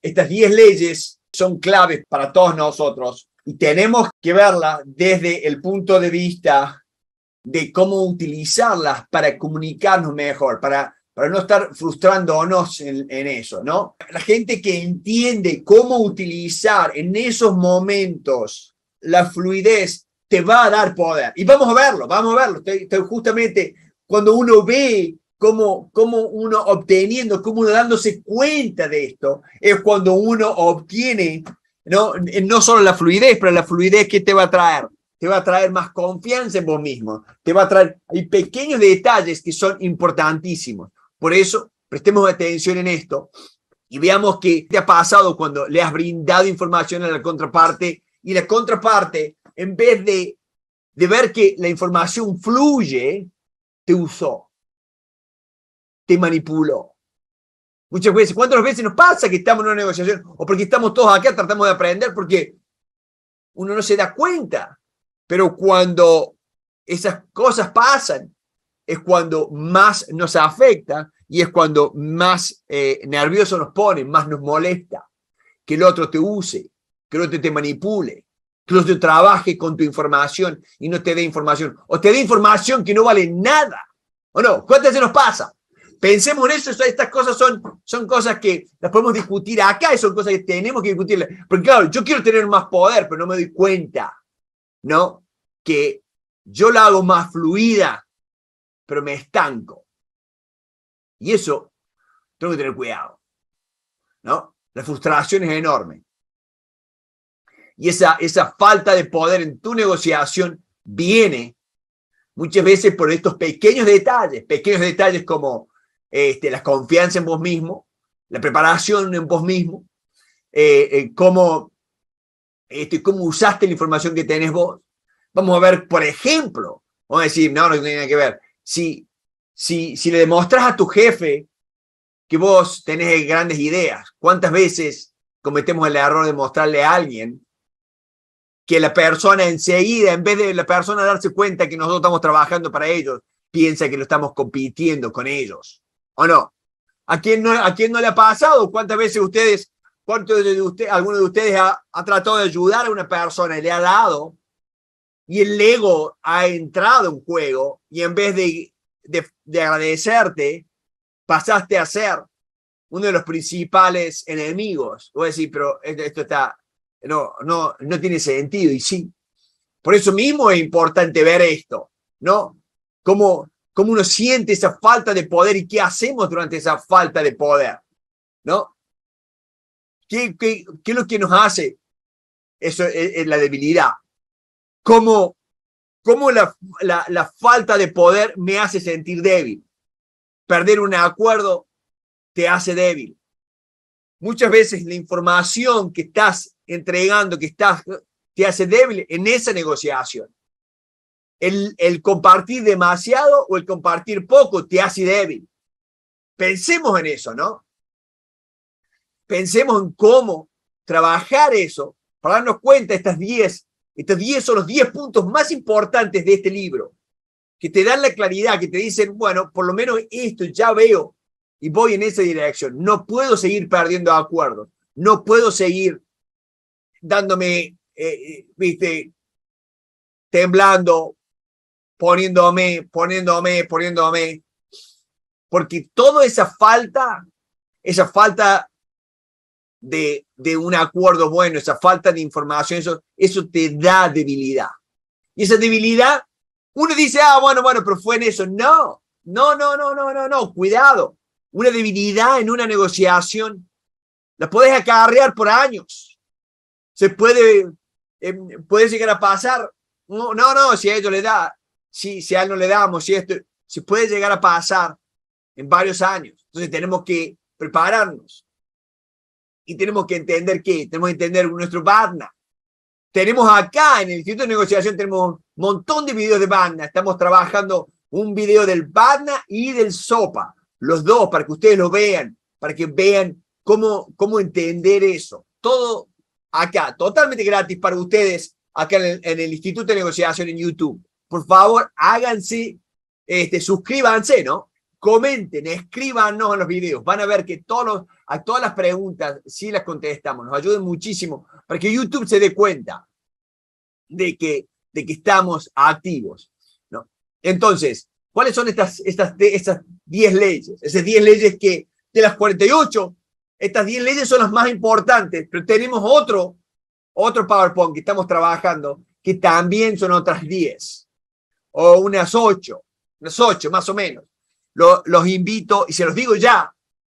Estas 10 leyes son claves para todos nosotros y tenemos que verlas desde el punto de vista de cómo utilizarlas para comunicarnos mejor, para, para no estar frustrándonos en, en eso, ¿no? La gente que entiende cómo utilizar en esos momentos la fluidez te va a dar poder. Y vamos a verlo, vamos a verlo. justamente cuando uno ve cómo, cómo uno obteniendo, cómo uno dándose cuenta de esto, es cuando uno obtiene no, eh, no solo la fluidez, pero la fluidez que te va a traer. Te va a traer más confianza en vos mismo. Te va a traer. Hay pequeños detalles que son importantísimos. Por eso, prestemos atención en esto y veamos qué te ha pasado cuando le has brindado información a la contraparte y la contraparte, en vez de, de ver que la información fluye, te usó te manipuló. Muchas veces, ¿cuántas veces nos pasa que estamos en una negociación o porque estamos todos acá, tratamos de aprender porque uno no se da cuenta? Pero cuando esas cosas pasan, es cuando más nos afecta y es cuando más eh, nervioso nos pone, más nos molesta que el otro te use, que el otro te manipule, que el otro trabaje con tu información y no te dé información, o te dé información que no vale nada, ¿o no? ¿Cuántas veces nos pasa? pensemos en eso, estas cosas son, son cosas que las podemos discutir acá y son cosas que tenemos que discutir. Porque claro, yo quiero tener más poder, pero no me doy cuenta, ¿no? Que yo la hago más fluida, pero me estanco. Y eso tengo que tener cuidado, ¿no? La frustración es enorme. Y esa, esa falta de poder en tu negociación viene muchas veces por estos pequeños detalles, pequeños detalles como este, la confianza en vos mismo, la preparación en vos mismo, eh, eh, cómo, este, cómo usaste la información que tenés vos. Vamos a ver, por ejemplo, vamos a decir, no, no tiene nada que ver. Si, si, si le demostras a tu jefe que vos tenés grandes ideas, ¿cuántas veces cometemos el error de mostrarle a alguien que la persona enseguida, en vez de la persona darse cuenta que nosotros estamos trabajando para ellos, piensa que lo estamos compitiendo con ellos. ¿O no? ¿A quién no, a quién no le ha pasado? ¿Cuántas veces ustedes, de alguno de ustedes ha, tratado de ayudar a una persona y le ha dado? Y el ego ha entrado en juego y en vez de, de, agradecerte, pasaste a ser uno de los principales enemigos. Voy a decir, pero esto, está, no, no, no tiene sentido y sí. Por eso mismo es importante ver esto, ¿no? Como cómo uno siente esa falta de poder y qué hacemos durante esa falta de poder, ¿no? ¿Qué, es lo que nos hace? Eso la debilidad. ¿Cómo, cómo la falta de poder me hace sentir débil? Perder un acuerdo te hace débil. Muchas veces la información que estás entregando, que estás, te hace débil en esa negociación. El, compartir demasiado o el compartir poco te hace débil. Pensemos en eso, ¿no? Pensemos en cómo trabajar eso para darnos cuenta estas 10. Estos 10 son los 10 puntos más importantes de este libro, que te dan la claridad, que te dicen, bueno, por lo menos esto ya veo y voy en esa dirección. No puedo seguir perdiendo acuerdos, no puedo seguir dándome, eh, eh, viste, temblando poniéndome, poniéndome, poniéndome. Porque toda esa falta, esa falta de, de un acuerdo bueno, esa falta de información, eso, eso te da debilidad. Y esa debilidad, uno dice, ah, bueno, bueno, pero fue en eso. No, no, no, no, no, no, no, cuidado. Una debilidad en una negociación la puedes acarrear por años. Se puede, em, puede llegar a pasar. No, no, no, si a ellos le da, si, si a él no le damos, si esto, se puede llegar a pasar en varios años. Entonces tenemos que prepararnos y tenemos que entender que tenemos que entender nuestro BADNA. Tenemos acá en el Instituto de Negociación, tenemos un montón de videos de BADNA. Estamos trabajando un video del BADNA y del SOPA, los dos, para que ustedes lo vean, para que vean cómo, cómo entender eso. Todo acá, totalmente gratis para ustedes, acá en el Instituto de Negociación en YouTube por favor, háganse, este, suscríbanse, ¿no? Comenten, escríbanos en los videos. Van a ver que todos a todas las preguntas sí las contestamos. Nos ayuden muchísimo para que YouTube se dé cuenta de que, de que estamos activos. ¿no? Entonces, ¿cuáles son estas, estas, estas 10 leyes? Esas 10 leyes que de las 48, estas 10 leyes son las más importantes, pero tenemos otro, otro PowerPoint que estamos trabajando que también son otras 10 o unas ocho, unas ocho más o menos. los invito y se los digo ya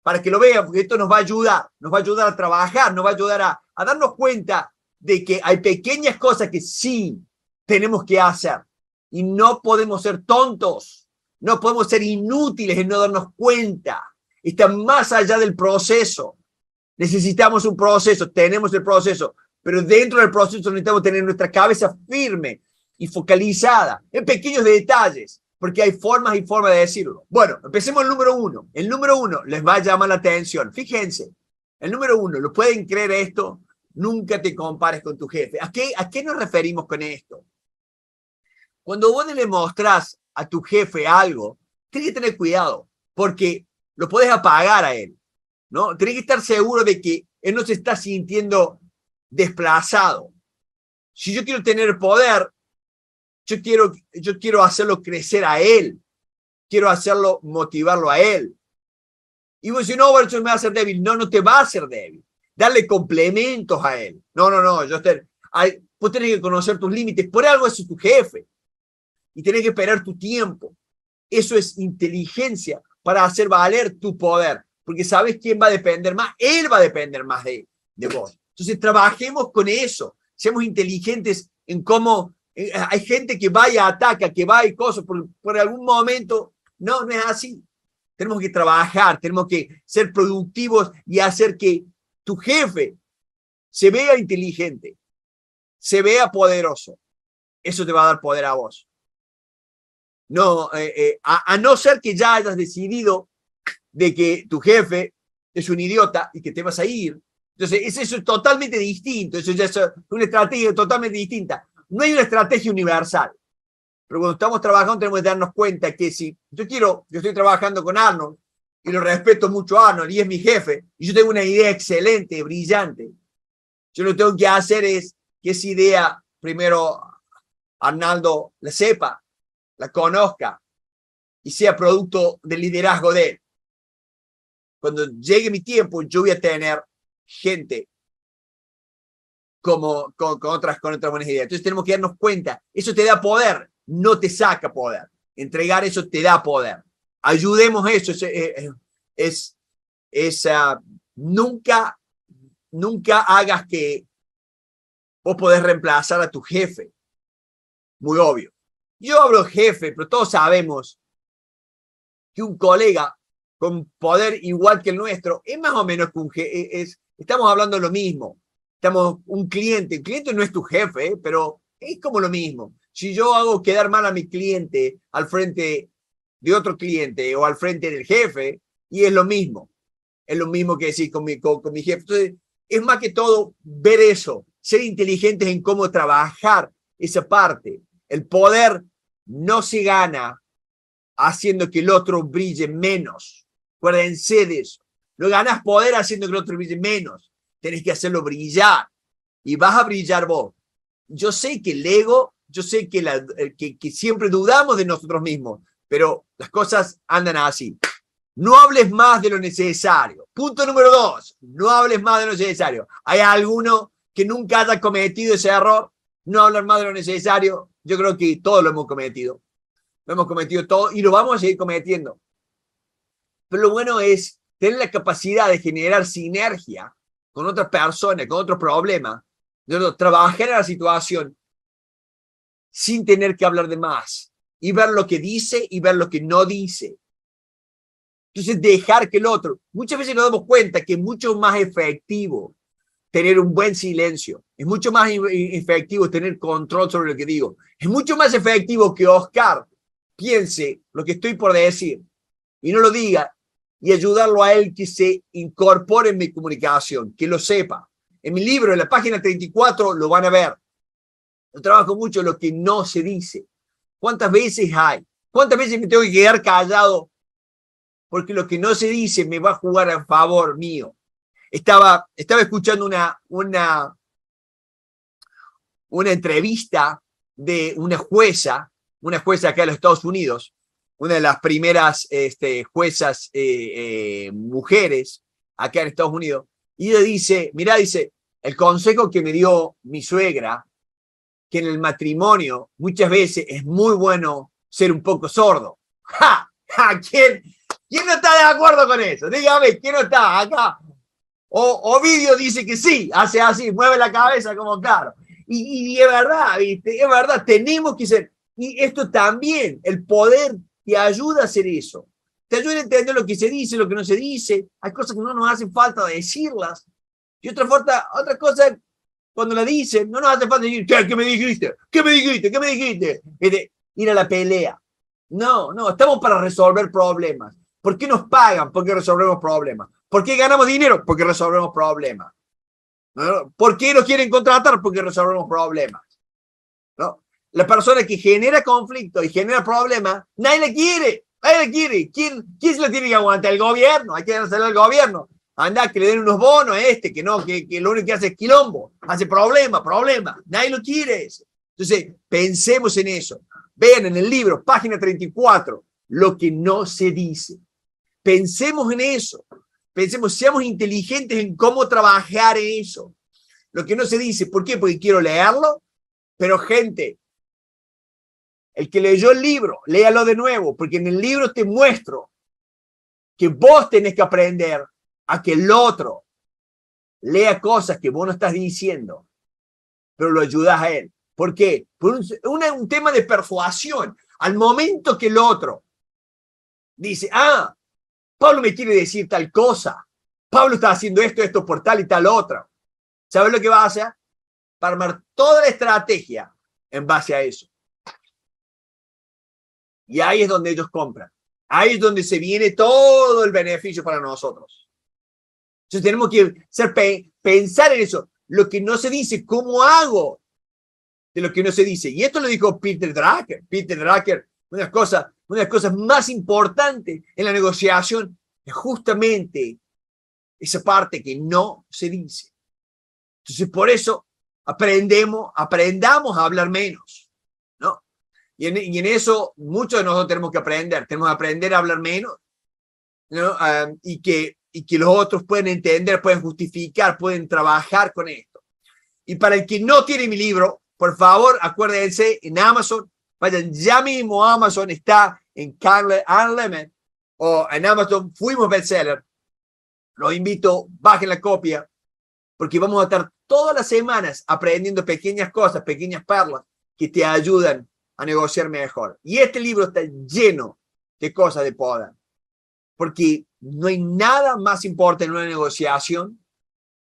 para que lo vean, porque esto nos va a ayudar, nos va a ayudar a trabajar, nos va a ayudar a, a darnos cuenta de que hay pequeñas cosas que sí tenemos que hacer y no podemos ser tontos, no podemos ser inútiles en no darnos cuenta. Está más allá del proceso. Necesitamos un proceso, tenemos el proceso, pero dentro del proceso necesitamos tener nuestra cabeza firme, y focalizada en pequeños detalles, porque hay formas y formas de decirlo. Bueno, empecemos el número uno. El número uno les va a llamar la atención. Fíjense, el número uno, ¿lo pueden creer esto? Nunca te compares con tu jefe. ¿A qué, a qué nos referimos con esto? Cuando vos le mostrás a tu jefe algo, tienes que tener cuidado, porque lo puedes apagar a él, ¿no? Tienes que estar seguro de que él no se está sintiendo desplazado. Si yo quiero tener poder, yo quiero, yo quiero hacerlo crecer a él. Quiero hacerlo, motivarlo a él. Y vos decís, no, pero me va a hacer débil. No, no te va a hacer débil. Darle complementos a él. No, no, no. Yo hay, vos tenés que conocer tus límites. Por algo es tu jefe. Y tenés que esperar tu tiempo. Eso es inteligencia para hacer valer tu poder. Porque sabes quién va a depender más. Él va a depender más de, de vos. Entonces, trabajemos con eso. Seamos inteligentes en cómo eh, hay gente que vaya y ataca, que va y cosas, por, por algún momento. No, no es así. Tenemos que trabajar, tenemos que ser productivos y hacer que tu jefe se vea inteligente, se vea poderoso. Eso te va a dar poder a vos. No, eh, eh, a, a, no ser que ya hayas decidido de que tu jefe es un idiota y que te vas a ir. Entonces, eso es totalmente distinto, eso ya es una estrategia totalmente distinta. No hay una estrategia universal. Pero cuando estamos trabajando tenemos que darnos cuenta que si yo quiero, yo estoy trabajando con Arnold y lo respeto mucho a Arnold y es mi jefe, y yo tengo una idea excelente, brillante, yo lo que tengo que hacer es que esa idea primero Arnaldo la sepa, la conozca y sea producto del liderazgo de él. Cuando llegue mi tiempo, yo voy a tener gente como con, otras, con otras buenas ideas. Entonces tenemos que darnos cuenta, eso te da poder, no te saca poder. Entregar eso te da poder. Ayudemos eso, es, es, ah, nunca, nunca hagas que vos podés reemplazar a tu jefe. Muy obvio. Yo hablo jefe, pero todos sabemos que un colega con poder igual que el nuestro es más o menos que Es, estamos hablando lo mismo Estamos, un cliente, el cliente no es tu jefe, ¿eh? pero es como lo mismo. Si yo hago quedar mal a mi cliente al frente de otro cliente o al frente del jefe, y es lo mismo. Es lo mismo que decir con mi, con, mi jefe. Entonces, es más que todo ver eso, ser inteligentes en cómo trabajar esa parte. El poder no se gana haciendo que el otro brille menos. Acuérdense de eso. Lo ganas poder haciendo que el otro brille menos tenés que hacerlo brillar y vas a brillar vos. Yo sé que el ego, yo sé eh, que, siempre dudamos de nosotros mismos, pero las cosas andan así. No hables más de lo necesario. Punto número dos, no hables más de lo necesario. ¿Hay alguno que nunca haya cometido ese error? No hablar más de lo necesario. Yo creo que todos lo hemos cometido. Lo hemos cometido todo y lo vamos a seguir cometiendo. Pero lo bueno es tener la capacidad de generar sinergia con otras personas, con otros problemas. Trabajar en la situación sin tener que hablar de más y ver lo que dice y ver lo que no dice. Entonces, dejar que el otro, muchas veces nos damos cuenta que es mucho más efectivo tener un buen silencio, es mucho más efectivo tener control sobre lo que digo, es mucho más efectivo que Oscar piense lo que estoy por decir y no lo diga y ayudarlo a él que se incorpore en mi comunicación, que lo sepa. En mi libro, en la página 34, lo van a ver. Yo trabajo mucho lo que no se dice. ¿Cuántas veces hay? ¿Cuántas veces me tengo que quedar callado? Porque lo que no se dice me va a jugar a favor mío. Estaba, estaba escuchando una, una, una entrevista de una jueza, una jueza acá de los Estados Unidos, una de las primeras este, juezas eh, eh, mujeres acá en Estados Unidos, y le dice, mira, dice, el consejo que me dio mi suegra, que en el matrimonio muchas veces es muy bueno ser un poco sordo. ¡Ja! ¿Quién, ¿Quién no está de acuerdo con eso? Dígame, ¿quién no está acá? O, Ovidio dice que sí, hace así, mueve la cabeza como claro. Y, es verdad, ¿viste? Es verdad, tenemos que ser. Y esto también, el poder te ayuda a hacer eso. Te ayuda a entender lo que se dice, lo que no se dice. Hay cosas que no nos hacen falta decirlas. Y otra, falta, otra cosa, cuando la dicen, no nos hace falta decir, ¿qué, me dijiste? ¿Qué me dijiste? ¿Qué me dijiste? Es de ir a la pelea. No, no, estamos para resolver problemas. ¿Por qué nos pagan? Porque resolvemos problemas. ¿Por qué ganamos dinero? Porque resolvemos problemas. ¿Por qué nos quieren contratar? Porque resolvemos problemas la persona que genera conflicto y genera problemas, nadie le quiere, nadie le quiere. ¿Quién, quién se lo tiene que aguantar? El gobierno, hay que hacerle al gobierno. Anda, que le den unos bonos a este, que no, que, lo único que hace es quilombo, hace problema, problema. Nadie lo quiere. Eso. Entonces, pensemos en eso. Vean en el libro, página 34, lo que no se dice. Pensemos en eso. Pensemos, seamos inteligentes en cómo trabajar en eso. Lo que no se dice, ¿por qué? Porque quiero leerlo, pero gente, el que leyó el libro, léalo de nuevo, porque en el libro te muestro que vos tenés que aprender a que el otro lea cosas que vos no estás diciendo, pero lo ayudas a él. ¿Por qué? un, tema de persuasión. Al momento que el otro dice, ah, Pablo me quiere decir tal cosa, Pablo está haciendo esto, esto por tal y tal otra. ¿Sabes lo que va a hacer? Para armar toda la estrategia en base a eso. Y ahí es donde ellos compran. Ahí es donde se viene todo el beneficio para nosotros. Entonces tenemos que ser, pensar en eso. Lo que no se dice, ¿cómo hago? De lo que no se dice. Y esto lo dijo Peter Drucker. Peter Drucker, una de cosas, una de las cosas más importantes en la negociación es justamente esa parte que no se dice. Entonces por eso aprendemos, aprendamos a hablar menos. Y en, eso muchos de nosotros tenemos que aprender, tenemos que aprender a hablar menos, y, que, y que los otros pueden entender, pueden justificar, pueden trabajar con esto. Y para el que no tiene mi libro, por favor, acuérdense, en Amazon, vayan ya mismo Amazon, está en Carl Unlimited o en Amazon, fuimos bestseller. Los invito, bajen la copia, porque vamos a estar todas las semanas aprendiendo pequeñas cosas, pequeñas perlas que te ayudan a negociar mejor. Y este libro está lleno de cosas de poder, porque no hay nada más importante en una negociación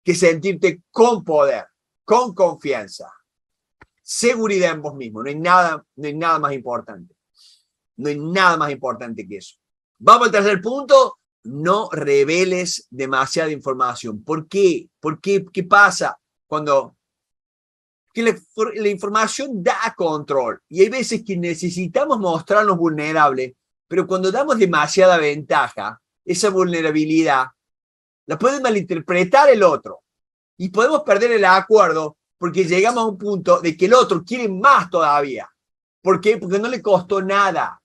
que sentirte con poder, con confianza, seguridad en vos mismo. No hay nada, no hay nada más importante. No hay nada más importante que eso. Vamos al tercer punto. No reveles demasiada información. ¿Por qué? ¿Por qué? ¿Qué pasa cuando que la, información da control y hay veces que necesitamos mostrarnos vulnerables, pero cuando damos demasiada ventaja, esa vulnerabilidad la puede malinterpretar el otro y podemos perder el acuerdo porque llegamos a un punto de que el otro quiere más todavía. ¿Por qué? Porque no le costó nada.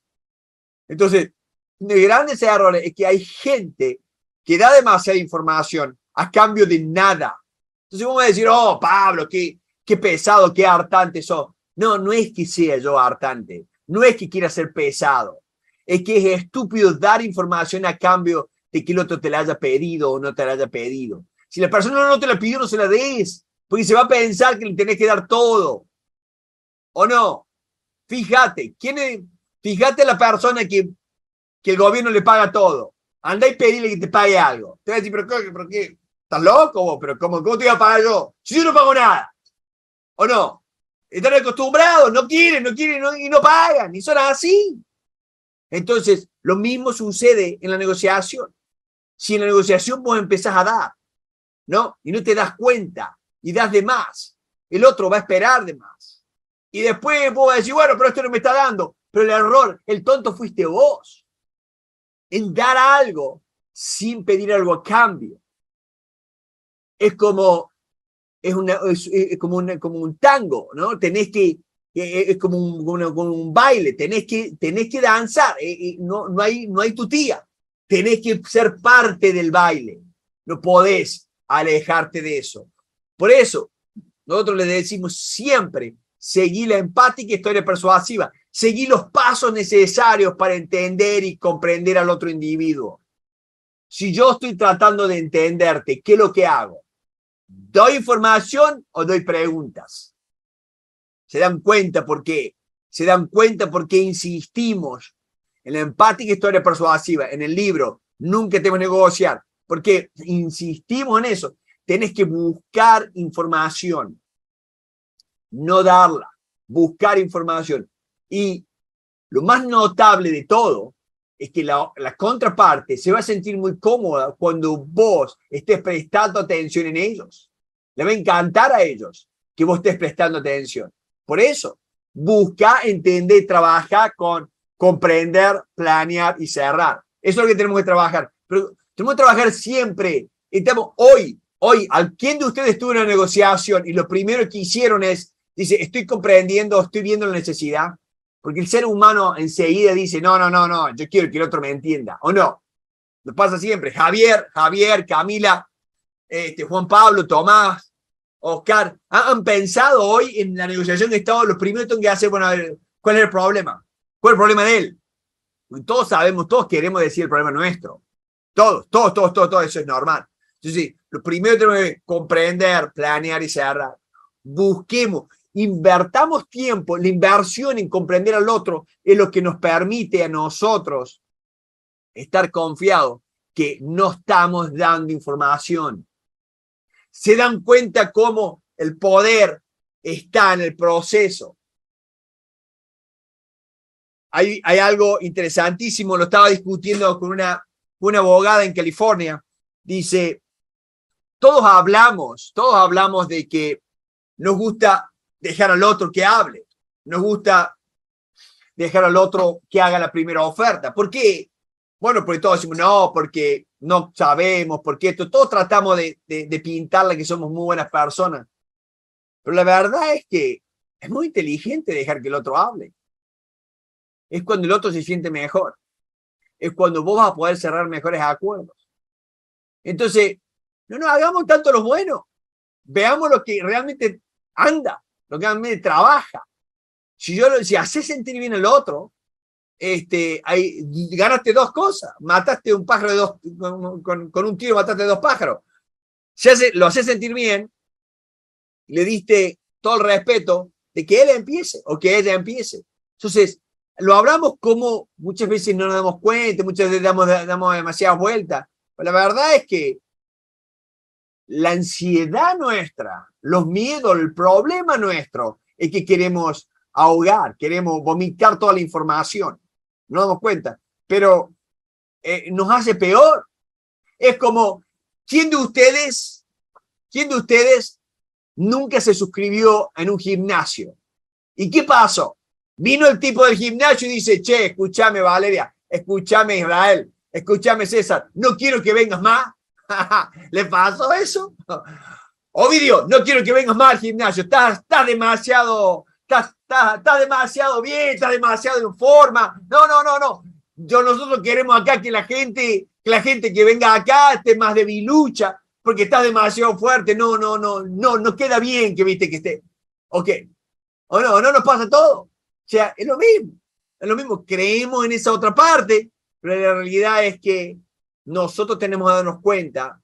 Entonces, el grandes error es que hay gente que da demasiada información a cambio de nada. Entonces vamos a decir, oh, Pablo, que qué pesado, qué hartante eso. No, no es que sea yo hartante, no es que quiera ser pesado, es que es estúpido dar información a cambio de que el otro te la haya pedido o no te la haya pedido. Si la persona no te la pidió, no se la des, porque se va a pensar que le tenés que dar todo. ¿O no? Fíjate, ¿quién es? fíjate la persona que, que el gobierno le paga todo. Anda y pedile que te pague algo. Te va a decir, pero, qué? ¿Estás loco cómo, cómo te voy a pagar yo? Si yo no pago nada. ¿O no? Están acostumbrados, no quieren, no quieren y no pagan, y son así. Entonces, lo mismo sucede en la negociación. Si en la negociación vos empezás a dar, ¿no? Y no te das cuenta y das de más, el otro va a esperar de más. Y después vos vas a decir, bueno, pero esto no me está dando. Pero el error, el tonto fuiste vos en dar algo sin pedir algo a cambio. Es como es, una, como, como un tango, ¿no? Tenés que, eh, eh, es como un, baile, tenés que, tenés que danzar, eh, no, no, hay, no hay tutía, tenés que ser parte del baile, no podés alejarte de eso. Por eso, nosotros le decimos siempre, seguí la empática historia persuasiva, seguí los pasos necesarios para entender y comprender al otro individuo. Si yo estoy tratando de entenderte, ¿qué es lo que hago? ¿Doy información o doy preguntas? ¿Se dan cuenta por qué? ¿Se dan cuenta por qué insistimos en la empática historia persuasiva, en el libro, nunca tengo que negociar? Porque insistimos en eso. Tenés que buscar información, no darla, buscar información. Y lo más notable de todo es que la, contraparte se va a sentir muy cómoda cuando vos estés prestando atención en ellos. Le va a encantar a ellos que vos estés prestando atención. Por eso, busca, entiende, trabaja con comprender, planear y cerrar. Eso es lo que tenemos que trabajar. Pero tenemos que trabajar siempre. Estamos hoy, hoy, ¿a quién de ustedes tuvo una negociación y lo primero que hicieron es, dice, estoy comprendiendo, estoy viendo la necesidad? Porque el ser humano enseguida dice, no, no, no, no, yo quiero que el otro me entienda, o no. Lo pasa siempre. Javier, Javier, Camila, este, Juan Pablo, Tomás, Oscar, ¿han, pensado hoy en la negociación de Estado? Los primeros que hacer, bueno, a ver, ¿cuál es el problema? ¿Cuál es el problema de él? Todos sabemos, todos queremos decir el problema nuestro. Todos, todos, todos, todos, eso es normal. Entonces, sí, lo primero que tenemos que comprender, planear y cerrar. Busquemos. Invertamos tiempo, la inversión en comprender al otro es lo que nos permite a nosotros estar confiados que no estamos dando información. Se dan cuenta cómo el poder está en el proceso. Hay, algo interesantísimo, lo estaba discutiendo con una, una abogada en California. Dice, todos hablamos, todos hablamos de que nos gusta dejar al otro que hable. Nos gusta dejar al otro que haga la primera oferta. ¿Por qué? Bueno, porque todos decimos, no, porque no sabemos, porque esto, todos tratamos de, de, pintarle que somos muy buenas personas. Pero la verdad es que es muy inteligente dejar que el otro hable. Es cuando el otro se siente mejor. Es cuando vos vas a poder cerrar mejores acuerdos. Entonces, no nos hagamos tanto los buenos. Veamos lo que realmente anda que me trabaja. Si, yo, si hace sentir bien el otro, este, hay, ganaste dos cosas. Mataste un pájaro con, un tiro mataste dos pájaros. Si hace, lo hace sentir bien, le diste todo el respeto de que él empiece o que ella empiece. Entonces, lo hablamos como muchas veces no nos damos cuenta, muchas veces damos, damos demasiadas vueltas. Pero la verdad es que la ansiedad nuestra, los miedos, el problema nuestro es que queremos ahogar, queremos vomitar toda la información. No damos cuenta, pero eh, nos hace peor. Es como, ¿quién de ustedes, quién de ustedes nunca se suscribió en un gimnasio? ¿Y qué pasó? Vino el tipo del gimnasio y dice, che, escúchame Valeria, escúchame Israel, escúchame César, no quiero que vengas más ¿Le pasó eso? Oh, Ovidio, no quiero que vengas más al gimnasio. Estás, demasiado, estás, demasiado bien, estás demasiado en forma. No, no, no, no. Yo, nosotros queremos acá que la gente, que la gente que venga acá esté más debilucha, porque estás demasiado fuerte. No, no, no, no, no queda bien que viste que esté. Ok. O no, no nos pasa todo. O sea, es lo mismo. Es lo mismo. Creemos en esa otra parte, pero la realidad es que nosotros tenemos que darnos cuenta,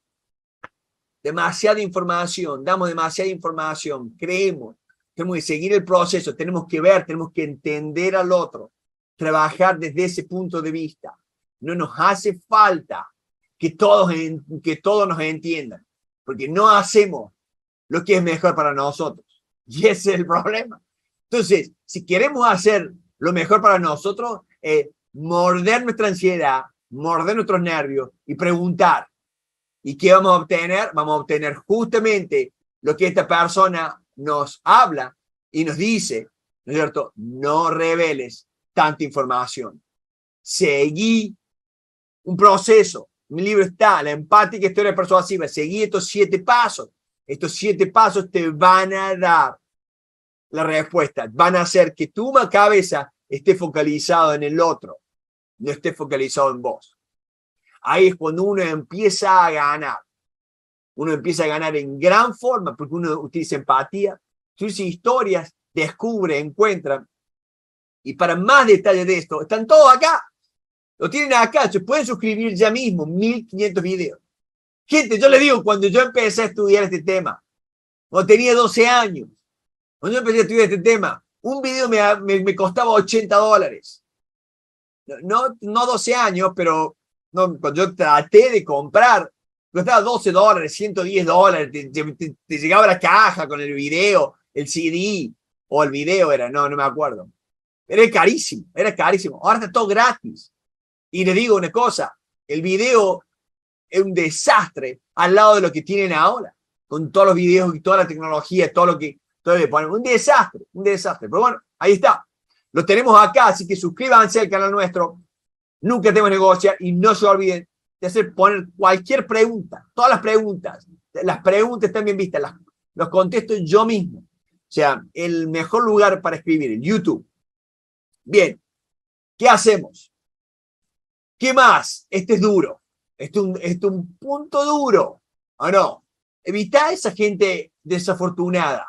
demasiada información, damos demasiada información, creemos, tenemos que seguir el proceso, tenemos que ver, tenemos que entender al otro, trabajar desde ese punto de vista. No nos hace falta que todos, que todos nos entiendan, porque no hacemos lo que es mejor para nosotros. Y ese es el problema. Entonces, si queremos hacer lo mejor para nosotros, eh, morder nuestra ansiedad, morder nuestros nervios y preguntar. ¿Y qué vamos a obtener? Vamos a obtener justamente lo que esta persona nos habla y nos dice, ¿no es cierto? No reveles tanta información. Seguí un proceso. Mi libro está, La empática historia persuasiva. Seguí estos siete pasos. Estos siete pasos te van a dar la respuesta. Van a hacer que tu cabeza esté focalizada en el otro no esté focalizado en vos. Ahí es cuando uno empieza a ganar. Uno empieza a ganar en gran forma porque uno utiliza empatía, utiliza historias, descubre, encuentra. Y para más detalles de esto, están todos acá. Lo tienen acá, se pueden suscribir ya mismo, 1500 videos. Gente, yo les digo, cuando yo empecé a estudiar este tema, cuando tenía 12 años, cuando yo empecé a estudiar este tema, un video me, me, me costaba 80 dólares no, no 12 años, pero no, cuando yo traté de comprar, costaba 12 dólares, 110 dólares, te, llegaba la caja con el video, el CD, o el video era, no, no me acuerdo. Era carísimo, era carísimo. Ahora está todo gratis. Y le digo una cosa, el video es un desastre al lado de lo que tienen ahora, con todos los videos y toda la tecnología, todo lo que, todo ponen. Un desastre, un desastre. Pero bueno, ahí está. Lo tenemos acá, así que suscríbanse al canal nuestro. Nunca tenemos negociar y no se olviden de hacer poner cualquier pregunta, todas las preguntas. Las preguntas están bien vistas, las, los contesto yo mismo. O sea, el mejor lugar para escribir, en YouTube. Bien, ¿qué hacemos? ¿Qué más? Este es duro. Este es un, este punto duro. ¿O no? Evita a esa gente desafortunada.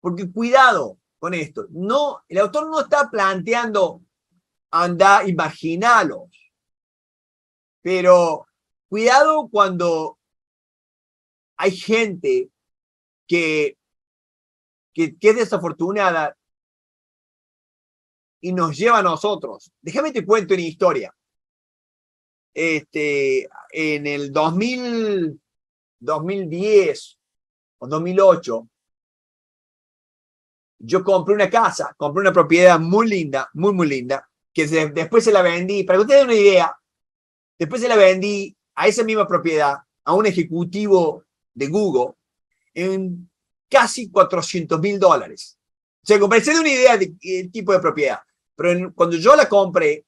Porque cuidado, con esto. No, el autor no está planteando, anda, imaginalos. Pero cuidado cuando hay gente que, que, es desafortunada y nos lleva a nosotros. Déjame te cuento una historia. Este, en el 2000, 2010 o 2008, yo compré una casa, compré una propiedad muy linda, muy, muy linda, que después se la vendí, para que ustedes den una idea, después se la vendí a esa misma propiedad, a un ejecutivo de Google, en casi 400 mil dólares. O sea, de una idea del tipo de propiedad, pero cuando yo la compré,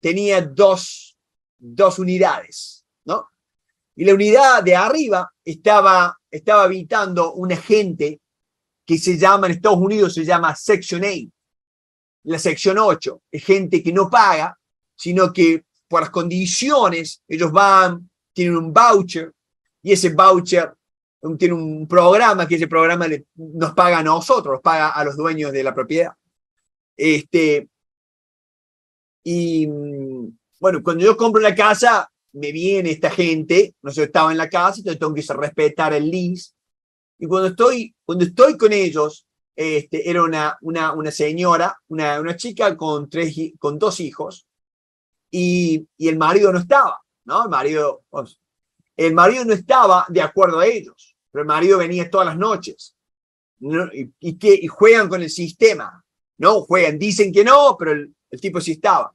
tenía dos, dos unidades, ¿no? Y la unidad de arriba estaba, estaba habitando un agente se llama en Estados Unidos, se llama Section 8. La sección 8 es gente que no paga, sino que por las condiciones ellos van, tienen un voucher y ese voucher tiene un programa que ese programa nos paga a nosotros, nos paga a los dueños de la propiedad. Este, y bueno, cuando yo compro la casa, me viene esta gente, no sé, estaba en la casa, entonces tengo que respetar el lease, y cuando estoy, cuando estoy con ellos, este, era una, una, una señora, una, una, chica con, tres, con dos hijos, y, el marido no estaba, ¿no? El marido, el marido no estaba de acuerdo a ellos, pero el marido venía todas las noches, y, que, juegan con el sistema, ¿no? Juegan, dicen que no, pero el, tipo sí estaba.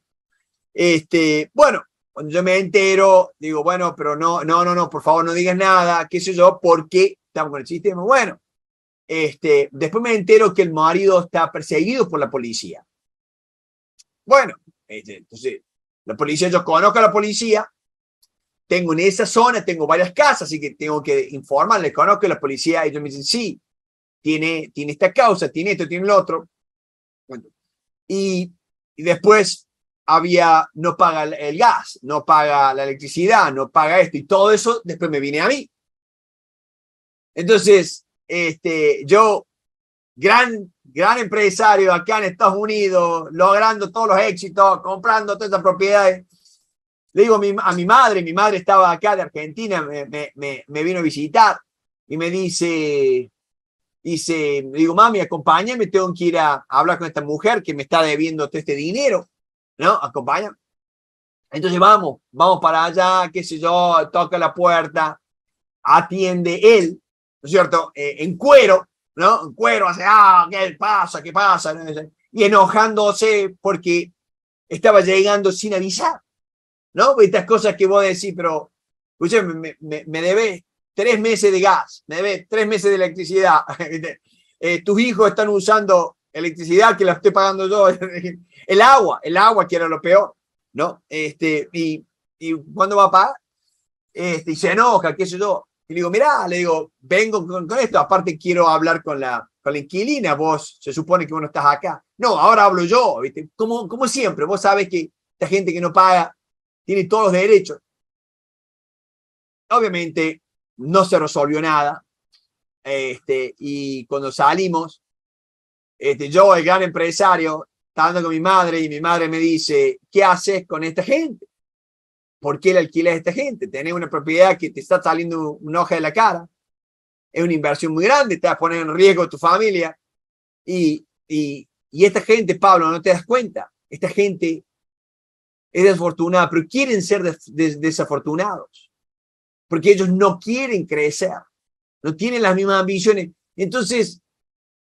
Este, bueno, cuando yo me entero, digo, bueno, pero no, no, no, no, por favor, no digas nada, qué sé yo, porque estamos con el sistema. Bueno, este, después me entero que el marido está perseguido por la policía. Bueno, este, entonces, la policía, yo conozco a la policía, tengo en esa zona, tengo varias casas, así que tengo que informarle. conozco a la policía, ellos me dicen, sí, tiene, tiene esta causa, tiene esto, tiene lo otro. y, y después había, no paga el gas, no paga la electricidad, no paga esto, y todo eso después me vine a mí. Entonces, este, yo, gran, gran empresario acá en Estados Unidos, logrando todos los éxitos, comprando todas las propiedades, le digo a mi, madre, mi madre estaba acá de Argentina, me, me, vino a visitar y me dice, dice, digo, mami, acompáñame, tengo que ir a hablar con esta mujer que me está debiendo todo este dinero ¿no? Acompañan. Entonces vamos, vamos para allá, qué sé yo, toca la puerta, atiende él, ¿no es cierto? Eh, en cuero, ¿no? En cuero, hace, ah, ¿qué pasa? ¿Qué pasa? Y enojándose porque estaba llegando sin avisar, ¿no? Estas cosas que vos decís, pero, escuché, me, me, debes tres meses de gas, me debes tres meses de electricidad, eh, tus hijos están usando electricidad que la estoy pagando yo, el agua, el agua que era lo peor, ¿no? Este, y, y cuando va a pagar, este, y se enoja, qué sé yo. Y le digo, mirá, le digo, vengo con, esto, aparte quiero hablar con la, con la inquilina, vos, se supone que vos no estás acá. No, ahora hablo yo, ¿viste? Como, como siempre, vos sabes que esta gente que no paga tiene todos los derechos. Obviamente no se resolvió nada. Este, y cuando salimos, este, yo, el gran empresario, estaba hablando con mi madre y mi madre me dice, ¿qué haces con esta gente? ¿Por qué le alquilas a esta gente? Tienes una propiedad que te está saliendo un hoja de la cara. Es una inversión muy grande, te vas a poner en riesgo tu familia. Y, y, esta gente, Pablo, no te das cuenta. Esta gente es desafortunada, pero quieren ser desafortunados. Porque ellos no quieren crecer. No tienen las mismas ambiciones. Entonces,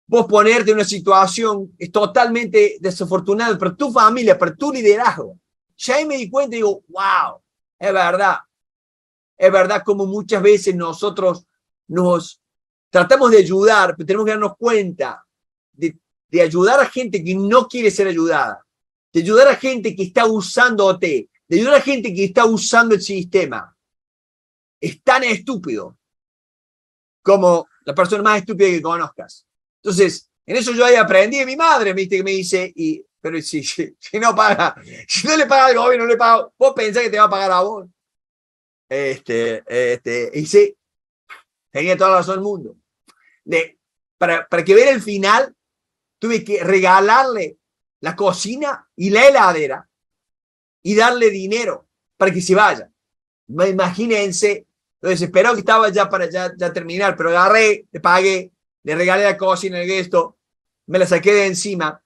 vos ponerte en una situación es totalmente desafortunada para tu familia, para tu liderazgo. Ya ahí me di cuenta y digo, wow, es verdad. Es verdad como muchas veces nosotros nos tratamos de ayudar, pero tenemos que darnos cuenta de, de ayudar a gente que no quiere ser ayudada, de ayudar a gente que está usándote, de ayudar a gente que está usando el sistema. Es tan estúpido como la persona más estúpida que conozcas. Entonces, en eso yo ahí aprendí de mi madre, ¿viste? me dice, y, pero si, si, no paga, si no le paga al gobierno, no le paga, vos pensás que te va a pagar a vos. Este, este, y sí, tenía toda la razón del mundo. de para, para que ver el final, tuve que regalarle la cocina y la heladera y darle dinero para que se vaya. Imagínense entonces desesperado que estaba ya para ya, terminar, pero agarré, le pagué, le regalé la cocina de esto, me la saqué de encima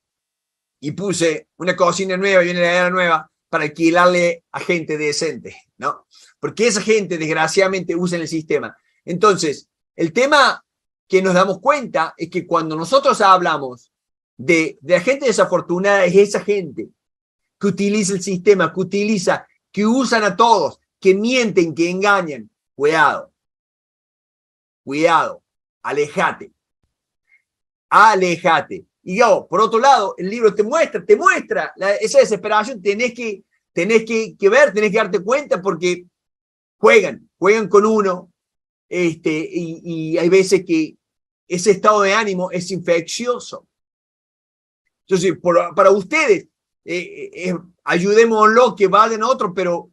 y puse una cocina nueva y una heladera nueva para alquilarle a gente decente, ¿no? Porque esa gente, desgraciadamente, usa el sistema. Entonces, el tema que nos damos cuenta es que cuando nosotros hablamos de, de la gente desafortunada, es esa gente que utiliza el sistema, que utiliza, que usan a todos, que mienten, que engañan. Cuidado. Cuidado. Alejate alejate. Y yo, oh, por otro lado, el libro te muestra, te muestra esa desesperación, tenés que, tenés que, que, ver, tenés que darte cuenta porque juegan, juegan con uno, este, y, y hay veces que ese estado de ánimo es infeccioso. Entonces, para ustedes, eh, eh, eh ayudémoslo que valen otro pero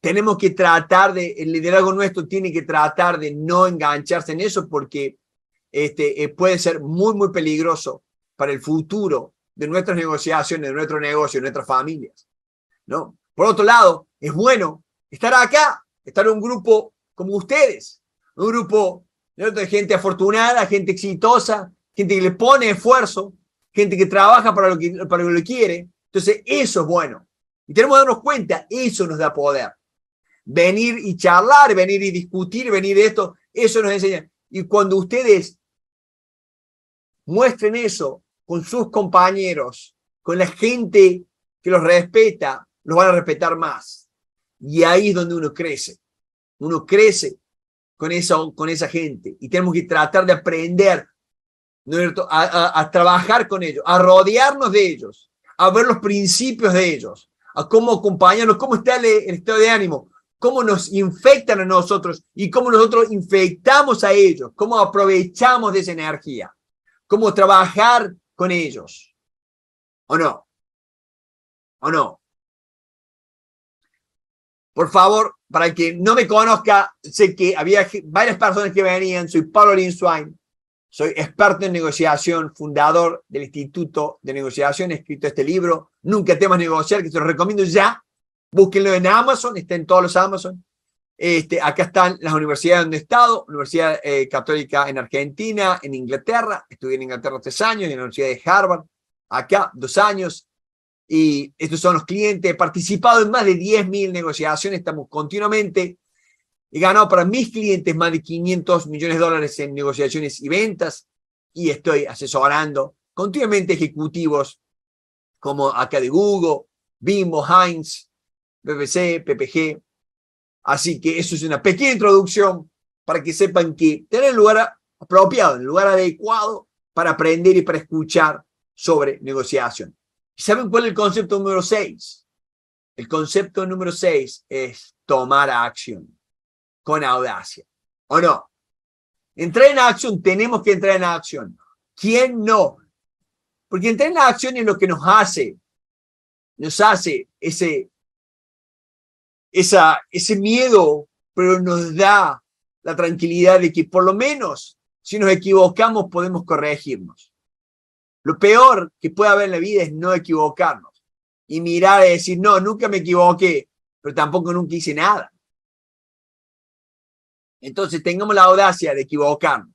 tenemos que tratar de, el liderazgo nuestro tiene que tratar de no engancharse en eso porque este, eh, puede ser muy, muy peligroso para el futuro de nuestras negociaciones, de nuestro negocio, de nuestras familias. ¿no? Por otro lado, es bueno estar acá, estar en un grupo como ustedes, un grupo de gente afortunada, gente exitosa, gente que le pone esfuerzo, gente que trabaja para lo que, para lo quiere. Entonces, eso es bueno. Y tenemos que darnos cuenta, eso nos da poder. Venir y charlar, venir y discutir, venir de esto, eso nos enseña. Y cuando ustedes muestren eso con sus compañeros, con la gente que los respeta, los van a respetar más. Y ahí es donde uno crece. Uno crece con esa, con esa gente y tenemos que tratar de aprender a, trabajar con ellos, a rodearnos de ellos, a ver los principios de ellos, a cómo acompañarnos, cómo está el estado de ánimo, cómo nos infectan a nosotros y cómo nosotros infectamos a ellos, cómo aprovechamos de esa energía cómo trabajar con ellos. ¿O no? ¿O no? Por favor, para el que no me conozca, sé que había varias personas que venían. Soy Pablo Linswine, soy experto en negociación, fundador del Instituto de Negociación. He escrito este libro, Nunca temas negociar, que te lo recomiendo ya. Búsquenlo en Amazon, está en todos los Amazon. Este, acá están las universidades donde he estado, Universidad eh, Católica en Argentina, en Inglaterra, estudié en Inglaterra tres años, en la Universidad de Harvard, acá dos años, y estos son los clientes, he participado en más de 10.000 negociaciones, estamos continuamente, he ganado para mis clientes más de 500 millones de dólares en negociaciones y ventas, y estoy asesorando continuamente ejecutivos como acá de Google, Bimbo, Heinz, BBC, PPG, Así que eso es una pequeña introducción para que sepan que tener el lugar apropiado, el lugar adecuado para aprender y para escuchar sobre negociación. saben cuál es el concepto número seis? El concepto número seis es tomar acción con audacia. ¿O no? Entrar en acción, tenemos que entrar en acción. ¿Quién no? Porque entrar en acción es lo que nos hace, nos hace ese esa, ese miedo, pero nos da la tranquilidad de que por lo menos si nos equivocamos podemos corregirnos. Lo peor que puede haber en la vida es no equivocarnos y mirar y decir, no, nunca me equivoqué, pero tampoco nunca hice nada. Entonces tengamos la audacia de equivocarnos.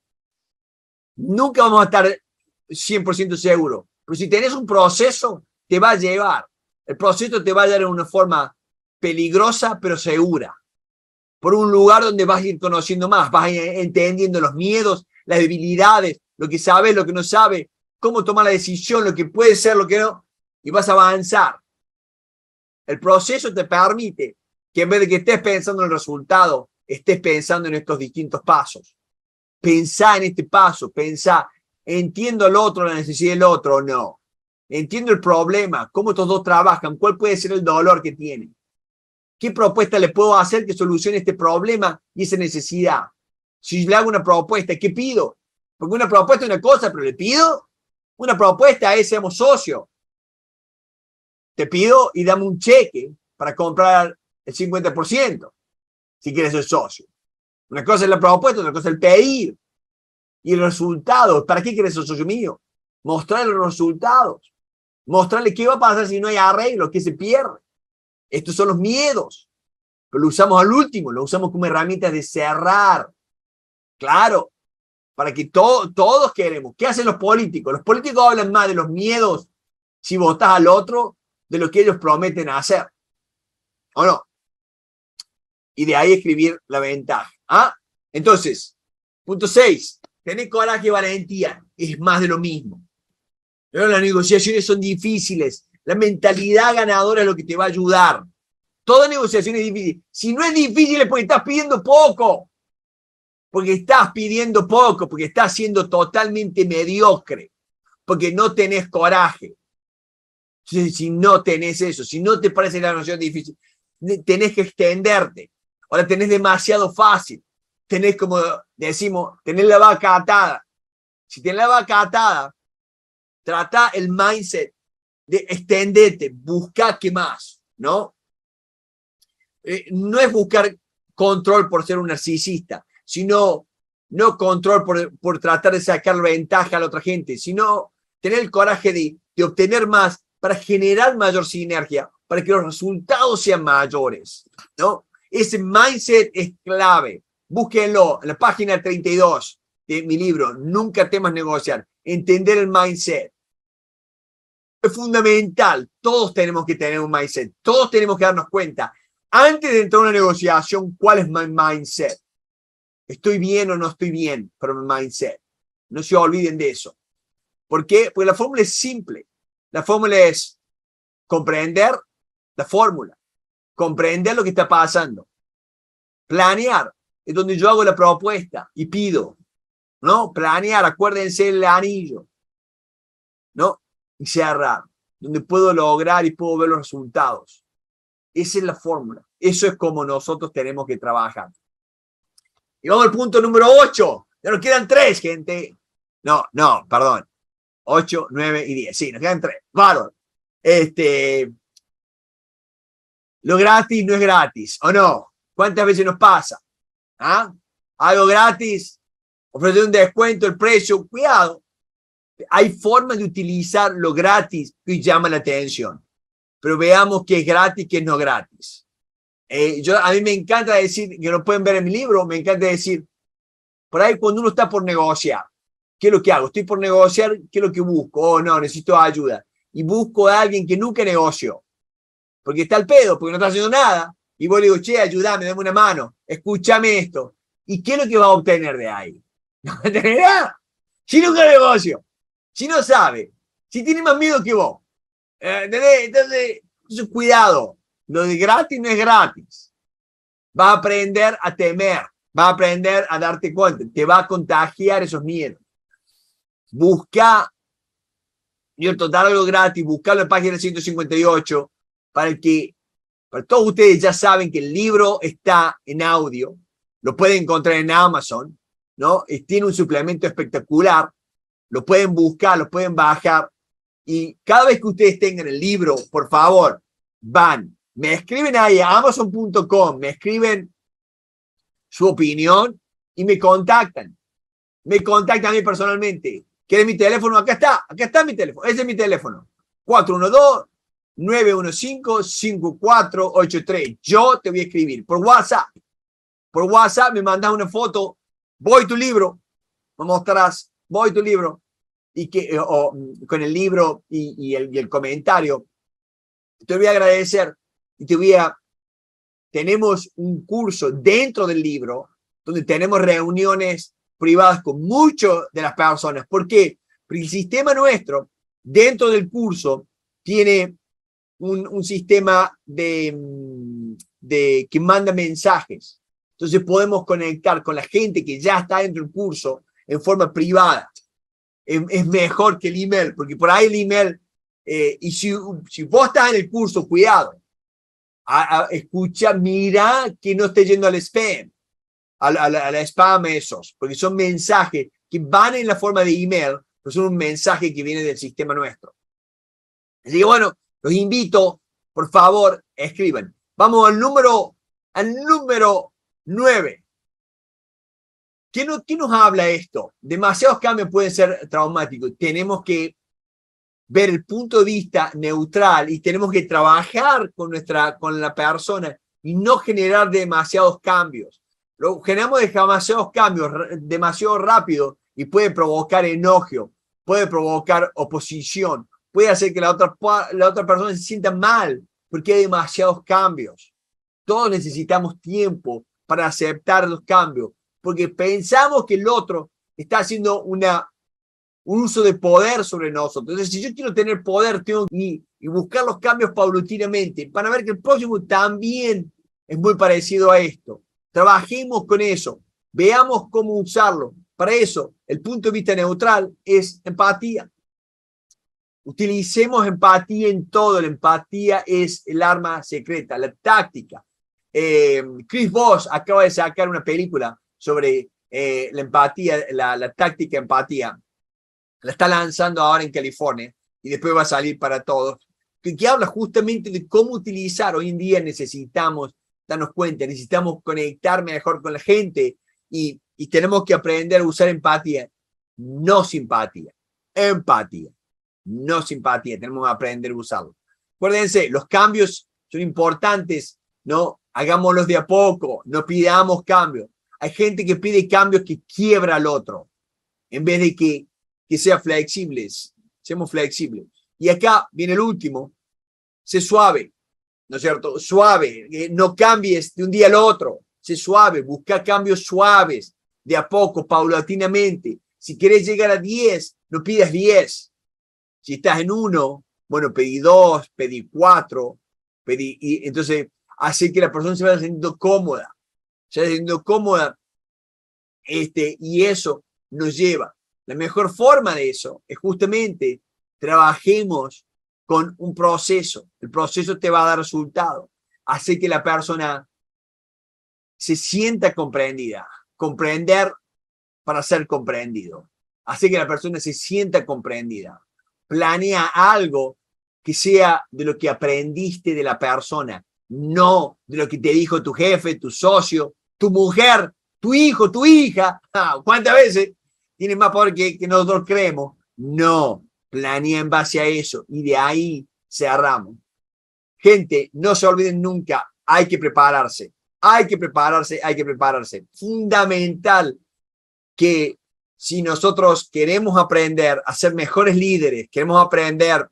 Nunca vamos a estar 100% seguros, pero si tenés un proceso, te va a llevar. El proceso te va a dar una forma peligrosa pero segura, por un lugar donde vas a ir conociendo más, vas a ir entendiendo los miedos, las debilidades, lo que sabes, lo que no sabes, cómo tomar la decisión, lo que puede ser, lo que no, y vas a avanzar. El proceso te permite que en vez de que estés pensando en el resultado, estés pensando en estos distintos pasos. Pensá en este paso, pensá, entiendo al otro, la necesidad del otro no. Entiendo el problema, cómo estos dos trabajan, cuál puede ser el dolor que tienen. ¿Qué propuesta le puedo hacer que solucione este problema y esa necesidad? Si le hago una propuesta, ¿qué pido? Porque una propuesta es una cosa, pero le pido una propuesta es, seamos socio, Te pido y dame un cheque para comprar el 50%, si quieres ser socio. Una cosa es la propuesta, otra cosa es el pedir. Y el resultado, ¿para qué quieres ser socio mío? Mostrarle los resultados. Mostrarle qué va a pasar si no hay arreglo, qué se pierde. Estos son los miedos, pero lo usamos al último, lo usamos como herramienta de cerrar. Claro, para que todos queremos. ¿Qué hacen los políticos? Los políticos hablan más de los miedos si votas al otro de lo que ellos prometen hacer. ¿O no? Y de ahí escribir la ventaja. ¿Ah? Entonces, punto seis, Tener coraje y valentía es más de lo mismo. Pero las negociaciones son difíciles. La mentalidad ganadora es lo que te va a ayudar. Toda negociación es difícil. Si no es difícil es porque estás pidiendo poco. Porque estás pidiendo poco, porque estás siendo totalmente mediocre, porque no tenés coraje. si no tenés eso, si no te parece la noción difícil, tenés que extenderte. Ahora tenés demasiado fácil. Tenés como decimos, tenés la vaca atada. Si tenés la vaca atada, trata el mindset de extenderte, busca qué más, ¿no? Eh, no es buscar control por ser un narcisista, sino no control por, por, tratar de sacar ventaja a la otra gente, sino tener el coraje de, de obtener más para generar mayor sinergia, para que los resultados sean mayores, ¿no? Ese mindset es clave. Búsquenlo en la página 32 de mi libro, Nunca temas negociar, entender el mindset fundamental. Todos tenemos que tener un mindset. Todos tenemos que darnos cuenta, antes de entrar a una negociación, cuál es mi mindset. ¿Estoy bien o no estoy bien pero mi mindset? No se olviden de eso. ¿Por qué? Porque la fórmula es simple. La fórmula es comprender la fórmula, comprender lo que está pasando, planear, es donde yo hago la propuesta y pido, ¿no? Planear, acuérdense el anillo, ¿no? y cerrar, donde puedo lograr y puedo ver los resultados. Esa es la fórmula. Eso es como nosotros tenemos que trabajar. Y vamos al punto número 8. Ya nos quedan 3, gente. No, no, perdón. 8, 9 y 10. Sí, nos quedan 3. Valor. Este, lo gratis no es gratis, ¿o no? ¿Cuántas veces nos pasa? ¿Ah? Algo gratis, ofrecer un descuento, el precio, cuidado hay formas de utilizar lo gratis que llama la atención, pero veamos qué es gratis, qué es no gratis. Eh, yo, a mí me encanta decir, que lo pueden ver en mi libro, me encanta decir, por ahí cuando uno está por negociar, ¿qué es lo que hago? Estoy por negociar, ¿qué es lo que busco? Oh, no, necesito ayuda. Y busco a alguien que nunca negoció, porque está al pedo, porque no está haciendo nada. Y vos le digo, che, ayúdame, dame una mano, escúchame esto. ¿Y qué es lo que va a obtener de ahí? No va a tener nada. Si nunca negocio si no sabe, si tiene más miedo que vos. Eh, entonces, cuidado, lo de gratis no es gratis. Va a aprender a temer, va a aprender a darte cuenta, te va a contagiar esos miedos. Busca, yo total algo gratis, busca en página 158, para que, para todos ustedes ya saben que el libro está en audio, lo pueden encontrar en Amazon, ¿no? Y tiene un suplemento espectacular lo pueden buscar, lo pueden bajar. Y cada vez que ustedes tengan el libro, por favor, van, me escriben ahí a amazon.com, me escriben su opinión y me contactan. Me contactan a mí personalmente. ¿Quieren mi teléfono? Acá está, acá está mi teléfono. Ese es mi teléfono. 412-915-5483. Yo te voy a escribir por WhatsApp. Por WhatsApp me mandas una foto. Voy tu libro. Me mostrarás voy tu libro, y que, eh, con el libro y, el, comentario, te voy a agradecer y te voy a... Tenemos un curso dentro del libro donde tenemos reuniones privadas con muchas de las personas. Porque el sistema nuestro, dentro del curso, tiene un, sistema de, de, que manda mensajes. Entonces podemos conectar con la gente que ya está dentro del curso en forma privada. Es, mejor que el email, porque por ahí el email, eh, y si, vos estás en el curso, cuidado, escucha, mira que no esté yendo al spam, a, la spam esos, porque son mensajes que van en la forma de email, pero son un mensaje que viene del sistema nuestro. Así que bueno, los invito, por favor, escriban. Vamos al número, al número nueve ¿Qué, nos habla esto? Demasiados cambios pueden ser traumáticos. Tenemos que ver el punto de vista neutral y tenemos que trabajar con, nuestra, con la persona y no generar demasiados cambios. Lo, generamos demasiados cambios demasiado rápido y puede provocar enojo, puede provocar oposición, puede hacer que la otra, la otra persona se sienta mal porque hay demasiados cambios. Todos necesitamos tiempo para aceptar los cambios, porque pensamos que el otro está haciendo una, un uso de poder sobre nosotros. Entonces, si yo quiero tener poder, tengo que ir y buscar los cambios paulatinamente para ver que el próximo también es muy parecido a esto. Trabajemos con eso, veamos cómo usarlo. Para eso, el punto de vista neutral es empatía. Utilicemos empatía en todo. La empatía es el arma secreta, la táctica. Eh, Chris Voss acaba de sacar una película sobre eh, la empatía, la, táctica empatía. La está lanzando ahora en California y después va a salir para todos. Que, habla justamente de cómo utilizar. Hoy en día necesitamos darnos cuenta, necesitamos conectar mejor con la gente y, y tenemos que aprender a usar empatía, no simpatía. Empatía, no simpatía. Tenemos que aprender a usarlo. Acuérdense, los cambios son importantes, ¿no? Hagámoslos de a poco, no pidamos cambios hay gente que pide cambios que quiebra al otro, en vez de que, que sea flexibles, seamos flexibles. Y acá viene el último, se suave, ¿no es cierto? Suave, no cambies de un día al otro, Se suave, busca cambios suaves, de a poco, paulatinamente. Si quieres llegar a 10, no pidas 10. Si estás en 1, bueno, pedí 2, pedí 4, pedí, y entonces hace que la persona se vaya sintiendo cómoda se cómoda. Este, y eso nos lleva. La mejor forma de eso es justamente trabajemos con un proceso. El proceso te va a dar resultado. Hace que la persona se sienta comprendida. Comprender para ser comprendido. Hace que la persona se sienta comprendida. Planea algo que sea de lo que aprendiste de la persona, no de lo que te dijo tu jefe, tu socio, tu mujer, tu hijo, tu hija. Ah, ¿Cuántas veces tienen más poder que, que nosotros creemos? No, planea en base a eso y de ahí cerramos. Gente, no se olviden nunca, hay que prepararse, hay que prepararse, hay que prepararse. Fundamental que si nosotros queremos aprender a ser mejores líderes, queremos aprender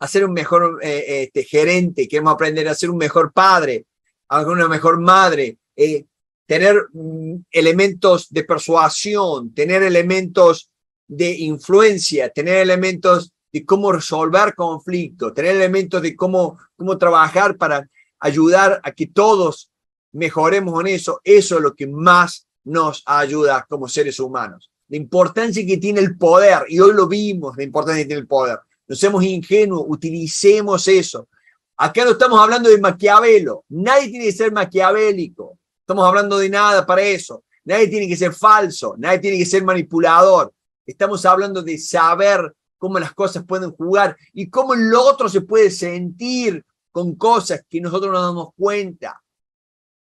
a ser un mejor eh, este, gerente, queremos aprender a ser un mejor padre, a una mejor madre, eh, tener mm, elementos de persuasión, tener elementos de influencia, tener elementos de cómo resolver conflictos, tener elementos de cómo, cómo trabajar para ayudar a que todos mejoremos en eso, eso es lo que más nos ayuda como seres humanos. La importancia que tiene el poder, y hoy lo vimos, la importancia que tiene el poder. No seamos ingenuos, utilicemos eso. Acá no estamos hablando de Maquiavelo, nadie tiene que ser maquiavélico estamos hablando de nada para eso. Nadie tiene que ser falso, nadie tiene que ser manipulador. Estamos hablando de saber cómo las cosas pueden jugar y cómo el otro se puede sentir con cosas que nosotros no nos damos cuenta.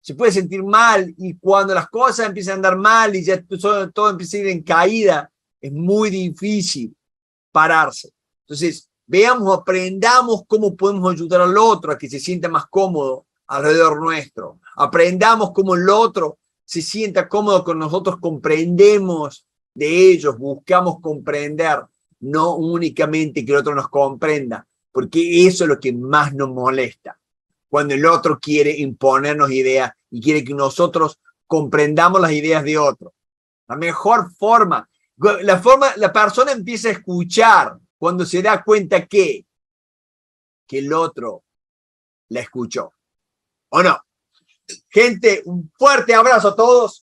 Se puede sentir mal y cuando las cosas empiezan a andar mal y ya todo, empieza a ir en caída, es muy difícil pararse. Entonces, veamos, aprendamos cómo podemos ayudar al otro a que se sienta más cómodo alrededor nuestro aprendamos cómo el otro se sienta cómodo con nosotros, comprendemos de ellos, buscamos comprender, no únicamente que el otro nos comprenda, porque eso es lo que más nos molesta, cuando el otro quiere imponernos ideas y quiere que nosotros comprendamos las ideas de otro. La mejor forma, la forma, la persona empieza a escuchar cuando se da cuenta que, que el otro la escuchó. ¿O no? Gente, un fuerte abrazo a todos.